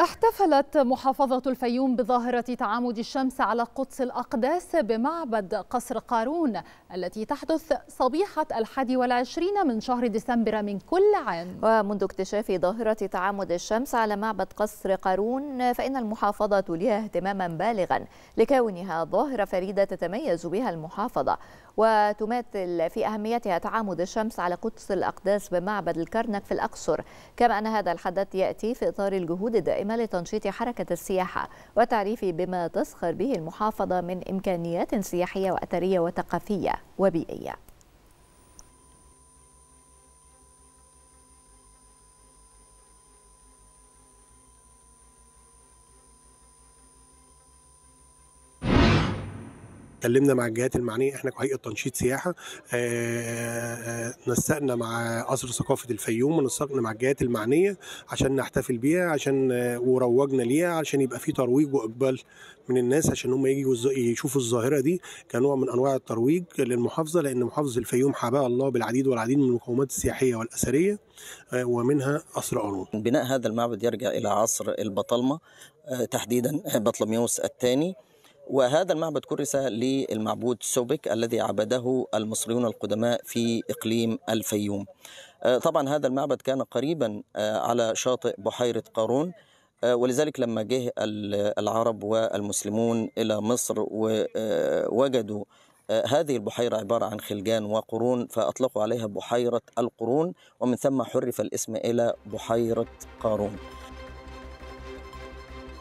احتفلت محافظة الفيوم بظاهرة تعامد الشمس على قدس الأقداس بمعبد قصر قارون التي تحدث صبيحة الحادي والعشرين من شهر ديسمبر من كل عام ومنذ اكتشاف ظاهرة تعامد الشمس على معبد قصر قارون فإن المحافظة لها اهتماما بالغا لكونها ظاهرة فريدة تتميز بها المحافظة وتماثل في أهميتها تعامد الشمس على قدس الأقداس بمعبد الكرنك في الأقصر كما أن هذا الحدث يأتي في إطار الجهود الدائمة إمالة لتنشيط حركة السياحة والتعريف بما تسخر به المحافظة من إمكانيات سياحية وأثرية وثقافية وبيئية اتكلمنا مع الجهات المعنيه احنا كهيئه تنشيط سياحه آه، آه، نسقنا مع قصر ثقافه الفيوم ونسقنا مع الجهات المعنيه عشان نحتفل بيها عشان آه، وروجنا ليها عشان يبقى في ترويج واقبال من الناس عشان هم يجوا يشوفوا الظاهره دي كنوع من انواع الترويج للمحافظه لان محافظه الفيوم حباها الله بالعديد والعديد من المقومات السياحيه والاثريه ومنها قصر قانون. بناء هذا المعبد يرجع الى عصر البطالمه تحديدا بطلميوس الثاني وهذا المعبد كرس للمعبود سوبك الذي عبده المصريون القدماء في إقليم الفيوم آه، طبعا هذا المعبد كان قريبا آه، على شاطئ بحيرة قارون آه، ولذلك لما جه العرب والمسلمون إلى مصر ووجدوا هذه البحيرة عبارة عن خلجان وقرون فأطلقوا عليها بحيرة القرون ومن ثم حرف الاسم إلى بحيرة قارون